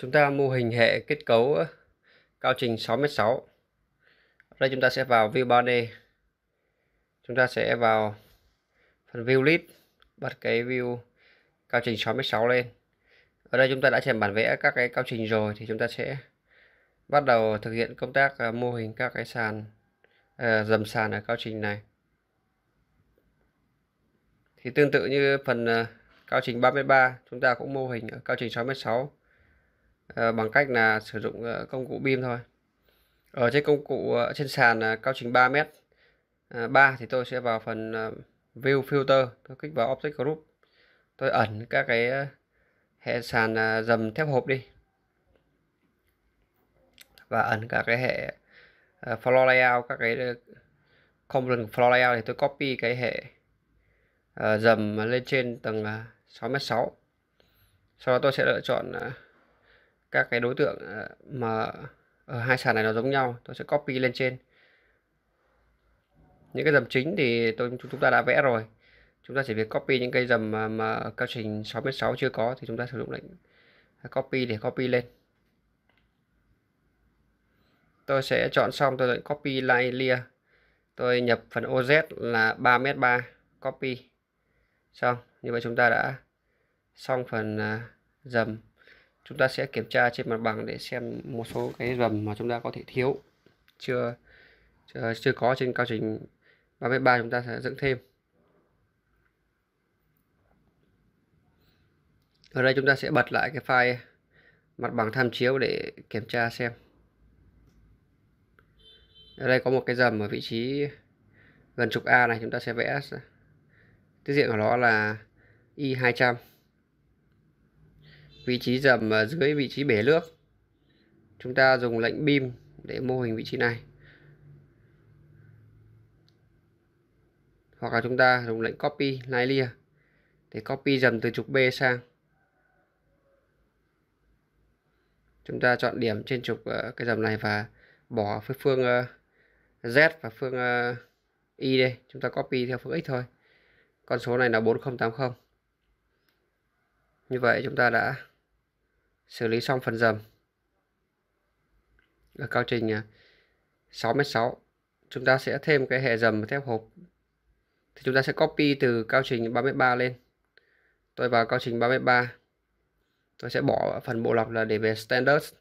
chúng ta mô hình hệ kết cấu cao trình 6m6 đây chúng ta sẽ vào view 3D chúng ta sẽ vào phần view list bật cái view cao trình 6m6 lên ở đây chúng ta đã xem bản vẽ các cái cao trình rồi thì chúng ta sẽ bắt đầu thực hiện công tác ờ, mô hình các cái sàn ờ, dầm sàn ở cao trình này thì tương tự như phần ờ, cao trình 33 chúng ta cũng mô hình ở cao trình 6m6 Ờ, bằng cách là sử dụng ờ, công cụ beam thôi ở trên công cụ ờ, trên sàn cao trình 3 mét 3 thì tôi sẽ vào phần view filter tôi kích vào object group tôi ẩn các cái hệ sàn dầm thép hộp đi và ẩn cả cái hệ floor layout các cái component floor layout thì tôi copy cái hệ dầm lên trên tầng 6m6 sau đó tôi sẽ lựa chọn các cái đối tượng ờ, mà ở hai sàn này nó giống nhau tôi sẽ copy lên trên những cái dầm chính thì tôi chúng ta đã vẽ rồi chúng ta chỉ việc copy những cái dầm mà, mà cao trình 66 chưa có thì chúng ta sử dụng lệnh copy để copy lên tôi sẽ chọn xong tôi lệnh copy line layer tôi nhập phần OZ là 3m3 copy xong như vậy chúng ta đã xong phần ờ, dầm chúng ta sẽ kiểm tra trên mặt bằng để xem một số cái dầm mà chúng ta có thể thiếu chưa chưa, chưa có trên cao trình 33 chúng ta sẽ dựng thêm ở đây chúng ta sẽ bật lại cái file mặt bằng tham chiếu để kiểm tra xem ở đây có một cái dầm ở vị trí gần trục A này chúng ta sẽ vẽ tiết diện của nó là Y200 vị trí dầm dưới vị trí bể nước chúng ta dùng lệnh beam để mô hình vị trí này hoặc là chúng ta dùng lệnh copy line để copy dầm từ trục B sang chúng ta chọn điểm trên trục ờ, cái dầm này và bỏ phương ờ, Z và phương ờ, Y đây chúng ta copy theo phương X thôi con số này là 4080 như vậy chúng ta đã xử lý xong phần dầm ở cao trình 6m6 à, chúng ta sẽ thêm cái hệ dầm thép hộp thì chúng ta sẽ copy từ cao trình 33 lên tôi vào cao trình 33 tôi sẽ bỏ phần bộ lọc là để về standard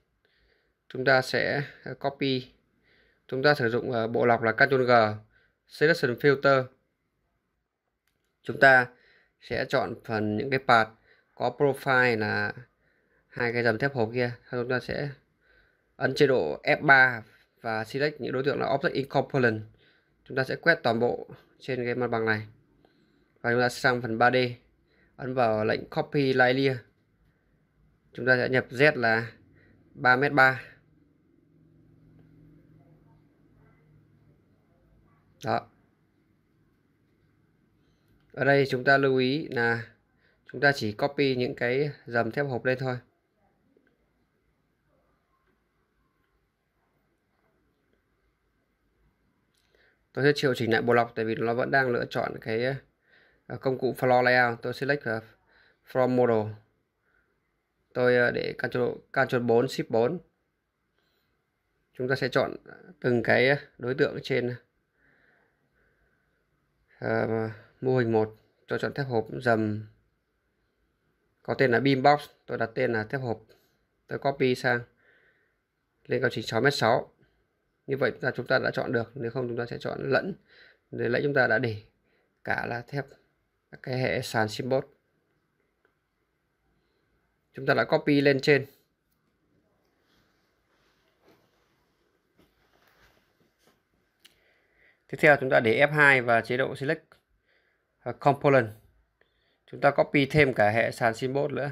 chúng ta sẽ à, copy chúng ta sử dụng à, bộ lọc là Ctrl G selection filter chúng ta sẽ chọn phần những cái part có profile là hai cái dầm thép hộp kia chúng ta sẽ ấn chế độ F3 và select những đối tượng là object incomponent chúng ta sẽ quét toàn bộ trên cái mặt bằng này và chúng ta sang phần 3D ấn vào lệnh copy layer chúng ta sẽ nhập Z là 3m3 đó ở đây chúng ta lưu ý là chúng ta chỉ copy những cái dầm thép hộp lên thôi tôi sẽ chịu chỉnh lại bộ lọc tại vì nó vẫn đang lựa chọn cái à, công cụ floor layout tôi select vào from model tôi à, để Ctrl, Ctrl 4 ship 4 chúng ta sẽ chọn từng cái đối tượng trên à, mô hình một tôi chọn thép hộp dầm có tên là beam box tôi đặt tên là thép hộp tôi copy sang lên cao trình 6m6 như vậy là chúng ta đã chọn được nếu không chúng ta sẽ chọn lẫn để lại chúng ta đã để cả là thép cái hệ sàn symbol chúng ta đã copy lên trên tiếp theo chúng ta để F2 và chế độ select à, component chúng ta copy thêm cả hệ sàn symbol nữa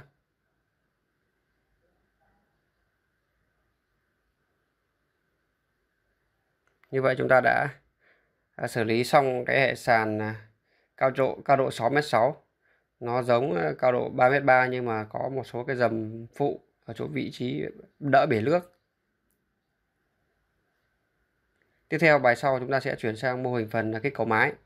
như vậy chúng ta đã à, xử lý xong cái hệ sàn à, cao độ cao độ 6m6 nó giống à, cao độ 3m3 nhưng mà có một số cái dầm phụ ở chỗ vị trí đỡ bể nước tiếp theo bài sau chúng ta sẽ chuyển sang mô hình phần là cái cầu mái